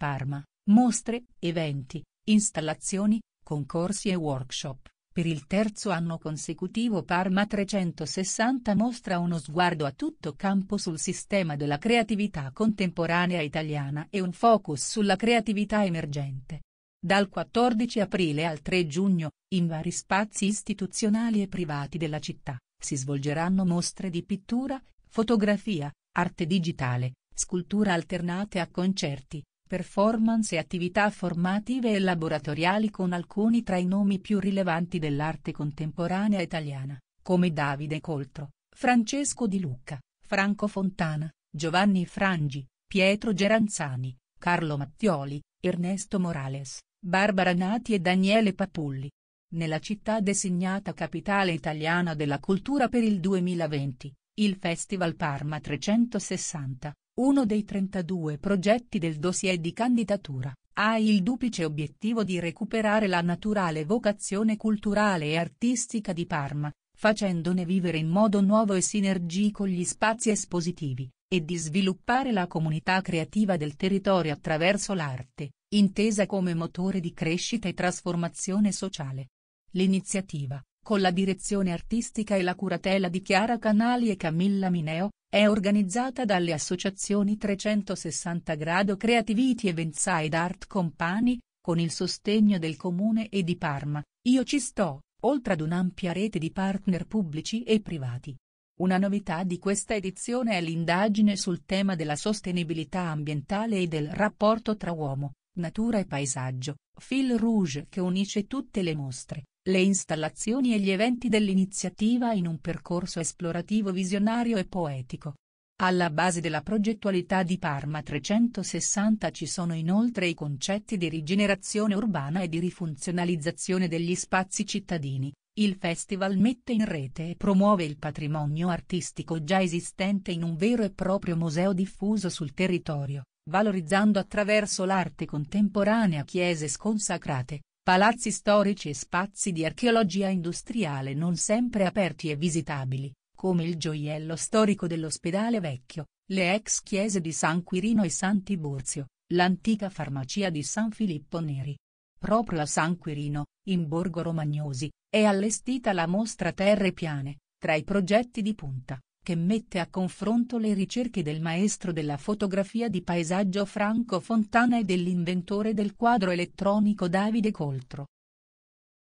Parma, mostre, eventi, installazioni, concorsi e workshop. Per il terzo anno consecutivo Parma 360 mostra uno sguardo a tutto campo sul sistema della creatività contemporanea italiana e un focus sulla creatività emergente. Dal 14 aprile al 3 giugno, in vari spazi istituzionali e privati della città, si svolgeranno mostre di pittura, fotografia, arte digitale, scultura alternate a concerti, performance e attività formative e laboratoriali con alcuni tra i nomi più rilevanti dell'arte contemporanea italiana, come Davide Coltro, Francesco Di Lucca, Franco Fontana, Giovanni Frangi, Pietro Geranzani, Carlo Mattioli, Ernesto Morales, Barbara Nati e Daniele Papulli. Nella città designata Capitale Italiana della Cultura per il 2020, il Festival Parma 360, uno dei 32 progetti del dossier di candidatura ha il duplice obiettivo di recuperare la naturale vocazione culturale e artistica di Parma, facendone vivere in modo nuovo e sinergico gli spazi espositivi, e di sviluppare la comunità creativa del territorio attraverso l'arte, intesa come motore di crescita e trasformazione sociale. L'iniziativa, con la direzione artistica e la curatela di Chiara Canali e Camilla Mineo, è organizzata dalle associazioni 360 Grado Creativity Events ed Art Company, con il sostegno del Comune e di Parma, Io ci sto, oltre ad un'ampia rete di partner pubblici e privati. Una novità di questa edizione è l'indagine sul tema della sostenibilità ambientale e del rapporto tra uomo, natura e paesaggio, fil rouge che unisce tutte le mostre, le installazioni e gli eventi dell'iniziativa in un percorso esplorativo visionario e poetico. Alla base della progettualità di Parma 360 ci sono inoltre i concetti di rigenerazione urbana e di rifunzionalizzazione degli spazi cittadini. Il festival mette in rete e promuove il patrimonio artistico già esistente in un vero e proprio museo diffuso sul territorio, valorizzando attraverso l'arte contemporanea chiese sconsacrate, palazzi storici e spazi di archeologia industriale non sempre aperti e visitabili, come il gioiello storico dell'ospedale vecchio, le ex chiese di San Quirino e San Tiburzio, l'antica farmacia di San Filippo Neri. Proprio a San Quirino, in Borgo Romagnosi, è allestita la mostra Terre Piane, tra i progetti di punta, che mette a confronto le ricerche del maestro della fotografia di paesaggio Franco Fontana e dell'inventore del quadro elettronico Davide Coltro,